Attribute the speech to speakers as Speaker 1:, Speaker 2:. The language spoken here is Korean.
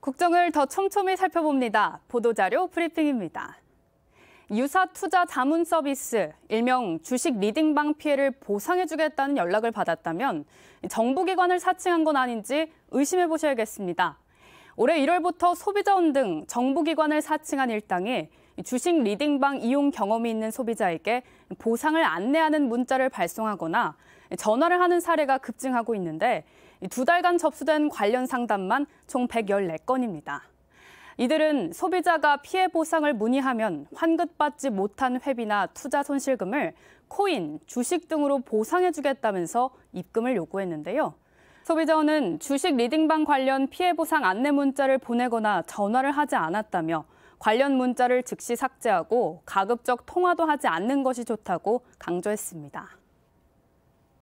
Speaker 1: 국정을 더 촘촘히 살펴봅니다. 보도자료 브리핑입니다. 유사 투자 자문 서비스, 일명 주식 리딩방 피해를 보상해주겠다는 연락을 받았다면 정부기관을 사칭한 건 아닌지 의심해 보셔야겠습니다. 올해 1월부터 소비자원 등 정부기관을 사칭한 일당이 주식 리딩방 이용 경험이 있는 소비자에게 보상을 안내하는 문자를 발송하거나 전화를 하는 사례가 급증하고 있는데 두 달간 접수된 관련 상담만 총 114건입니다. 이들은 소비자가 피해 보상을 문의하면 환급받지 못한 회비나 투자 손실금을 코인, 주식 등으로 보상해주겠다면서 입금을 요구했는데요. 소비자원은 주식 리딩방 관련 피해 보상 안내 문자를 보내거나 전화를 하지 않았다며 관련 문자를 즉시 삭제하고 가급적 통화도 하지 않는 것이 좋다고 강조했습니다.